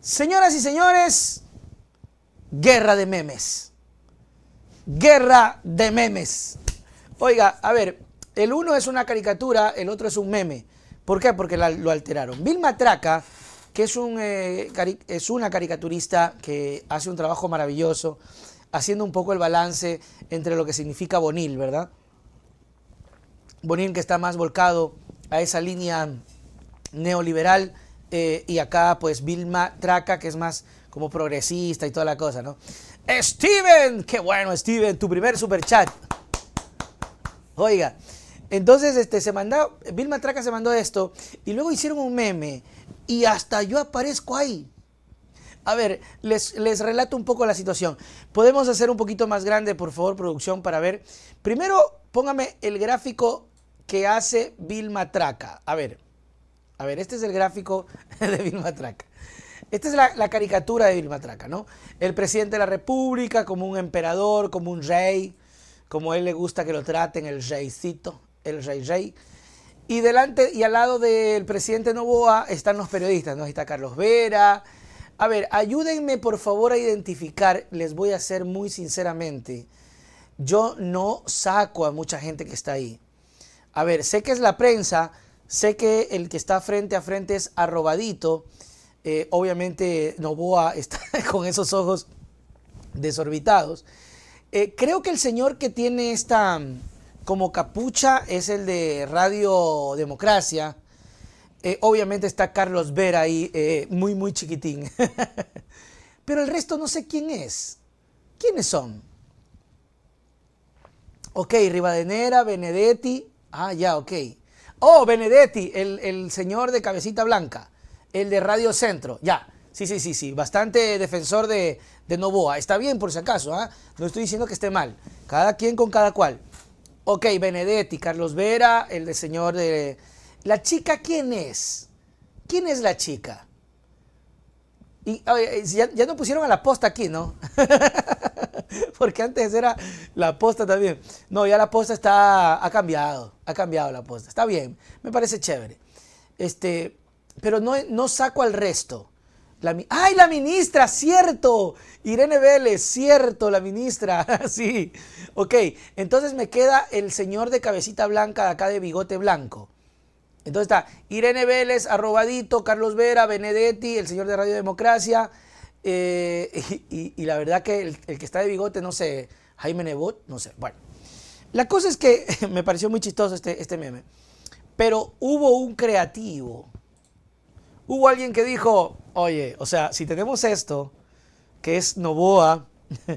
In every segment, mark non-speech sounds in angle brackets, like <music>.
Señoras y señores, guerra de memes. Guerra de memes. Oiga, a ver, el uno es una caricatura, el otro es un meme. ¿Por qué? Porque lo alteraron. Vilma Traca, que es, un, eh, es una caricaturista que hace un trabajo maravilloso, haciendo un poco el balance entre lo que significa Bonil, ¿verdad? Bonil que está más volcado a esa línea neoliberal eh, y acá, pues, Vilma Traca, que es más como progresista y toda la cosa, ¿no? Steven, qué bueno, Steven, tu primer super chat. Oiga, entonces este, se mandó, Vilma se mandó esto y luego hicieron un meme y hasta yo aparezco ahí. A ver, les, les relato un poco la situación. Podemos hacer un poquito más grande, por favor, producción, para ver. Primero, póngame el gráfico que hace Vilma Traca. A ver. A ver, este es el gráfico <laughs> de Vilma Traca. Esta es la, caricatura de Vilma Traca, ¿no? El presidente de la República como un emperador, como un rey, como a él le gusta que lo traten, el reycito, el rey rey. Y delante y al lado del presidente Novoa están los periodistas, ¿no? Ahí está Carlos Vera. A ver, ayúdenme por favor a identificar, les voy a hacer muy sinceramente, yo no saco a mucha gente que está ahí. A ver, sé que es la prensa, Sé que el que está frente a frente es arrobadito. Eh, obviamente Novoa <laughs> está con esos ojos desorbitados. Eh, creo que el señor que tiene esta mm, como capucha es el de Radio Democracia. Eh, obviamente está Carlos Vera ahí, muy, muy chiquitín. <laughs> Pero el resto no sé quién es. ¿Quiénes son? Ok, Rivadenera, Benedetti. Ah, ya, ok. Oh, Benedetti, el, señor de cabecita blanca, el de Radio Centro, ya. Sí, sí, sí, sí, bastante defensor de, Novoa. Está bien, por si acaso, ¿ah? no estoy diciendo que esté mal. Cada quien con cada cual. Ok, Benedetti, Carlos Vera, el de señor de... ¿La chica quién es? ¿Quién es la chica? Y ya, ya no pusieron a la posta aquí, ¿no? <laughs> <laughs> Porque antes era la posta también. No, ya la posta está, ha cambiado, ha cambiado la posta. Está bien, me parece chévere. Este, pero no, no saco al resto. ¡Ay, la ministra! ¡Cierto! Irene Vélez, cierto, la ministra. <laughs> sí. Ok, entonces me queda el señor de cabecita blanca de acá de bigote blanco. Entonces está Irene Vélez, Arrobadito, Carlos Vera, Benedetti, el señor de Radio Democracia, eh, <laughs> y, la verdad que el, que está de bigote, no sé, Jaime Nebot, no sé. Bueno, la cosa es que <laughs> me pareció muy chistoso este, este meme. Pero hubo un creativo. Hubo alguien que dijo, oye, o sea, si tenemos esto, que es Novoa <laughs>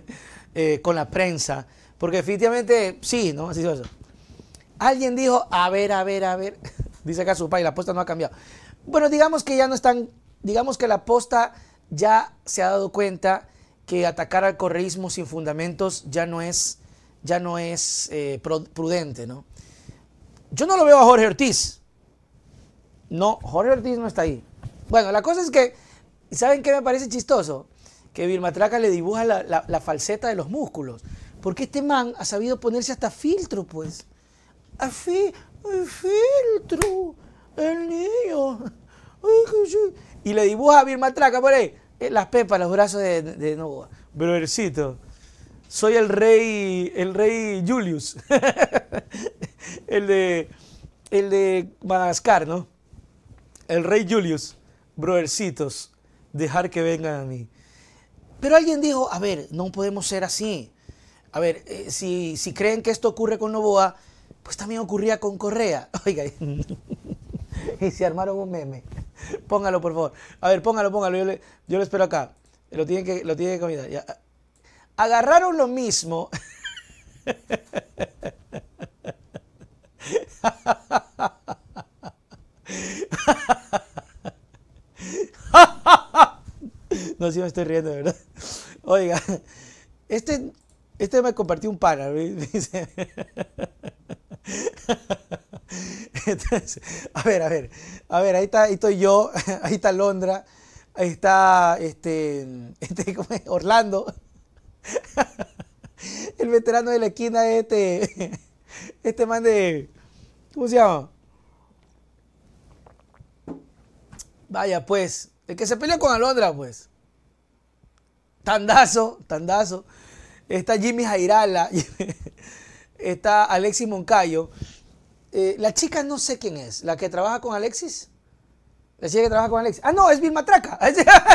eh, con la prensa, porque definitivamente sí, ¿no? Así es eso. Alguien dijo, a ver, a ver, a ver. Dice acá su país, la apuesta no ha cambiado. Bueno, digamos que ya no están, digamos que la apuesta ya se ha dado cuenta que atacar al correísmo sin fundamentos ya no es, ya no es eh, prudente, ¿no? Yo no lo veo a Jorge Ortiz. No, Jorge Ortiz no está ahí. Bueno, la cosa es que, ¿saben qué me parece chistoso? Que Traca le dibuja la, falseta de los músculos. Porque este man ha sabido ponerse hasta filtro, pues. Así, filtro, el niño. Y le dibuja a Vilma Traca por ahí. Eh, las pepas, los brazos de, de Novoa. Brodercito, soy el rey, el rey Julius. <laughs> el de, el de Madagascar, ¿no? El rey Julius. Brodercitos, dejar que vengan a mí. Pero alguien dijo, a ver, no podemos ser así. A ver, eh, si, si creen que esto ocurre con Novoa, pues también ocurría con Correa. <laughs> Oiga, <laughs> y se armaron un meme. <laughs> póngalo, por favor. A ver, póngalo, póngalo. Yo, lo espero acá. Lo tienen que, lo tienen que Ya. Agarraron lo mismo. <laughs> No, si me estoy riendo, de ¿verdad? Oiga, este, este me compartió un pana. <laughs> Dice... <laughs> a ver, a ver, a ver, ahí, está, estoy yo, <laughs> ahí está Londra, ahí está este, este Orlando. <laughs> El veterano de la esquina este, este man de, ¿cómo se llama? Vaya, pues, el que se pelea con Alondra, pues. Tandazo, tandazo. Está Jimmy Jairala, está Alexis Moncayo. Eh, la chica no sé quién es, la que trabaja con Alexis. La chica que trabaja con Alexis. Ah, no, es Vilma Traca.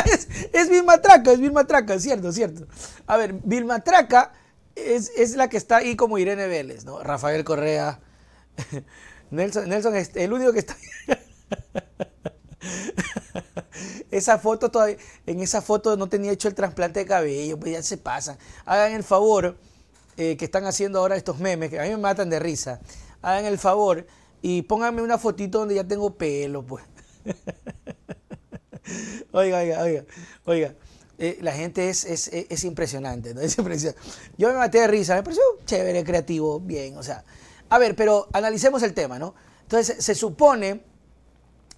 <laughs> es, es Vilma Traca, es Vilma Traca, cierto, cierto. A ver, Vilma Traca es, la que está ahí como Irene Vélez, ¿no? Rafael Correa. <laughs> Nelson, Nelson es el único que está. <laughs> esa foto todavía, en esa foto no tenía hecho el trasplante de cabello, pues ya se pasa. Hagan el favor eh, que están haciendo ahora estos memes, que a mí me matan de risa hagan el favor y pónganme una fotito donde ya tengo pelo, pues. <laughs> oiga, oiga, oiga, oiga. Eh, la gente es, es, impresionante, ¿no? <laughs> Es impresionante. Yo me maté de risa, me pareció chévere, creativo, bien, o sea. A ver, pero analicemos el tema, ¿no? Entonces, se supone,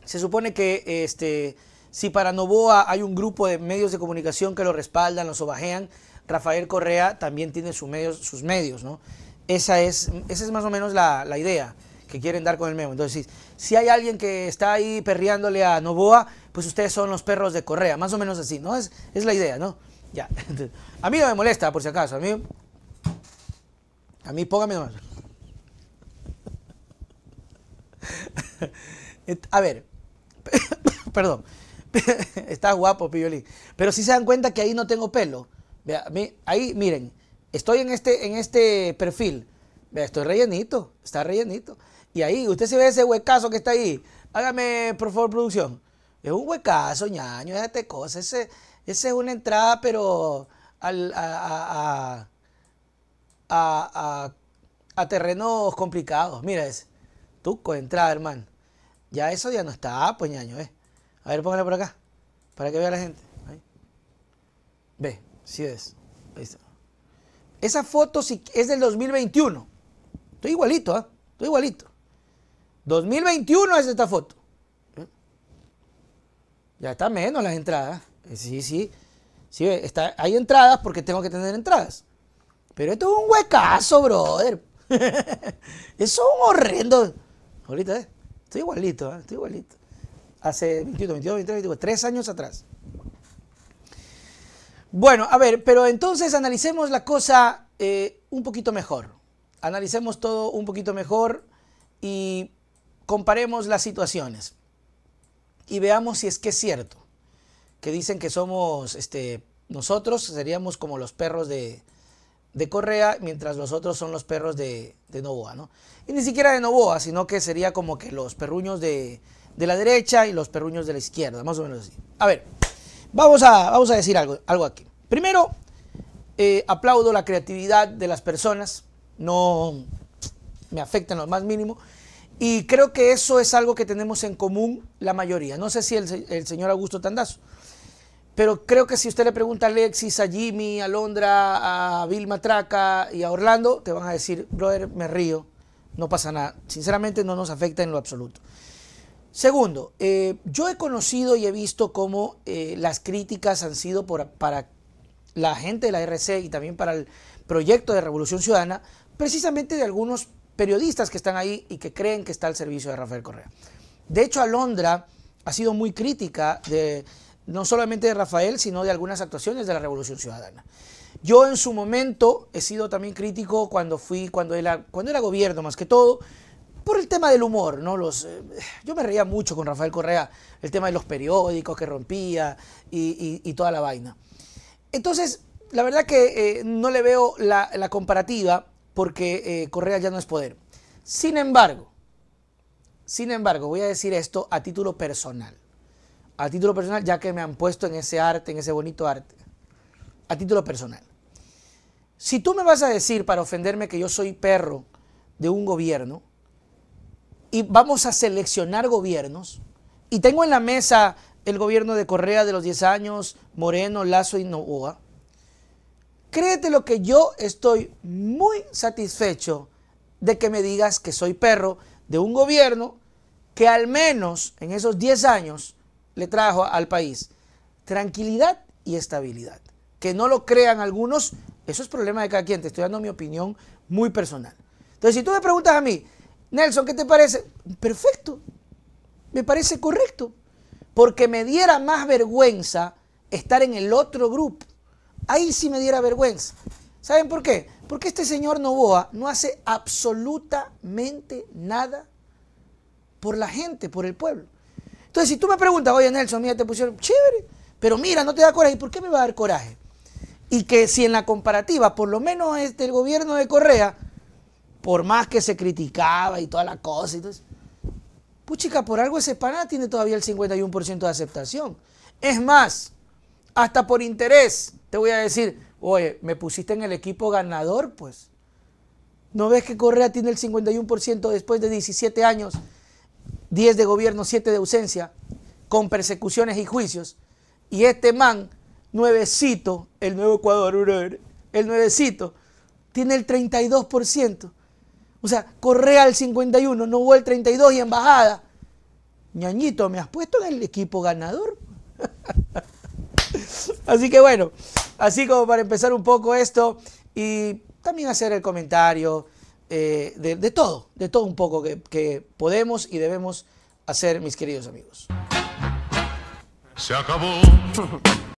se supone que este, si para Novoa hay un grupo de medios de comunicación que lo respaldan, lo sobajean, Rafael Correa también tiene sus medios, sus medios, ¿no? Esa es, esa es más o menos la, idea que quieren dar con el memo. Entonces, si hay alguien que está ahí perreándole a Novoa, pues ustedes son los perros de Correa, más o menos así, ¿no? Es, es la idea, ¿no? Ya. <laughs> A mí no me molesta, por si acaso. A mí, a mí póngame nomás. <laughs> A ver, <laughs> perdón, está guapo, Piolín. Pero si se dan cuenta que ahí no tengo pelo. Ahí, miren, Estoy en este, en este perfil. Estoy rellenito, está rellenito. Y ahí, usted se ve ese huecazo que está ahí. Hágame, por favor, producción. Es un huecazo, ñaño, déjate cosas. Ese, ese, es una entrada, pero a, a, terrenos complicados. Mira ese. Tuco, entrada, hermano. Ya eso ya no está, pues ñaño, eh. A ver, póngale por acá. Para que vea la gente. Ve, sí es. Ahí está. Esa foto es del 2021. Estoy igualito, ¿eh? Estoy igualito. 2021 es esta foto. Ya está menos las entradas. Eh, sí, sí. sí está, hay entradas porque tengo que tener entradas. Pero esto es un huecazo, brother. <laughs> Eso es un horrendo. Ahorita, ¿eh? Estoy igualito, ¿eh? Estoy igualito. Hace 21, 22, 23, 24, tres años atrás. Bueno, a ver, pero entonces analicemos la cosa eh, un poquito mejor. Analicemos todo un poquito mejor y comparemos las situaciones. Y veamos si es que es cierto que dicen que somos, este, nosotros seríamos como los perros de, de Correa, mientras los otros son los perros de, de, Novoa, ¿no? Y ni siquiera de Novoa, sino que sería como que los perruños de, de la derecha y los perruños de la izquierda, más o menos así. A ver. Vamos a, decir algo, aquí. Primero, eh, aplaudo la creatividad de las personas, no me afecta en lo más mínimo. Y creo que eso es algo que tenemos en común la mayoría. No sé si el, señor Augusto Tandazo, pero creo que si usted le pregunta a Alexis, a Jimmy, a Londra, a Vilma Traca y a Orlando, te van a decir, brother, me río, no pasa nada. Sinceramente no nos afecta en lo absoluto. Segundo, eh, yo he conocido y he visto cómo eh, las críticas han sido para la gente de la RC y también para el proyecto de Revolución Ciudadana, precisamente de algunos periodistas que están ahí y que creen que está al servicio de Rafael Correa. De hecho, Alondra ha sido muy crítica de no solamente de Rafael, sino de algunas actuaciones de la Revolución Ciudadana. Yo en su momento he sido también crítico cuando fui, cuando era, cuando era gobierno más que todo, por el tema del humor, ¿no? Los, eh, yo me reía mucho con Rafael Correa, el tema de los periódicos que rompía y, toda la vaina. Entonces, la verdad que eh, no le veo la, comparativa porque eh, Correa ya no es poder. Sin embargo, sin embargo, voy a decir esto a título personal. A título personal, ya que me han puesto en ese arte, en ese bonito arte. A título personal. Si tú me vas a decir para ofenderme que yo soy perro de un gobierno, y vamos a seleccionar gobiernos. Y tengo en la mesa el gobierno de Correa de los 10 años, Moreno, Lazo y Novoa. Créete lo que yo estoy muy satisfecho de que me digas que soy perro de un gobierno que al menos en esos 10 años le trajo al país tranquilidad y estabilidad. Que no lo crean algunos, eso es problema de cada quien, te estoy dando mi opinión muy personal. Entonces, si tú me preguntas a mí, Nelson, ¿qué te parece? Perfecto, me parece correcto, porque me diera más vergüenza estar en el otro grupo. Ahí sí me diera vergüenza. ¿Saben por qué? Porque este señor Novoa no hace absolutamente nada por la gente, por el pueblo. Entonces, si tú me preguntas, oye Nelson, mira, te pusieron chévere, pero mira, no te da coraje. ¿Y por qué me va a dar coraje? Y que si en la comparativa, por lo menos este, el gobierno de Correa, por más que se criticaba y toda la cosa. puchica, por algo ese pana tiene todavía el 51% de aceptación. Es más, hasta por interés, te voy a decir, oye, me pusiste en el equipo ganador, pues. ¿No ves que Correa tiene el 51% después de 17 años, 10 de gobierno, 7 de ausencia, con persecuciones y juicios? Y este man, nuevecito, el nuevo Ecuador, el nuevecito, tiene el 32%. O sea, Correa al 51, no hubo al 32 y Embajada. Ñañito, me has puesto en el equipo ganador. <laughs> así que bueno, así como para empezar un poco esto y también hacer el comentario eh, de, todo, de todo un poco que, que podemos y debemos hacer, mis queridos amigos. Se acabó. <laughs>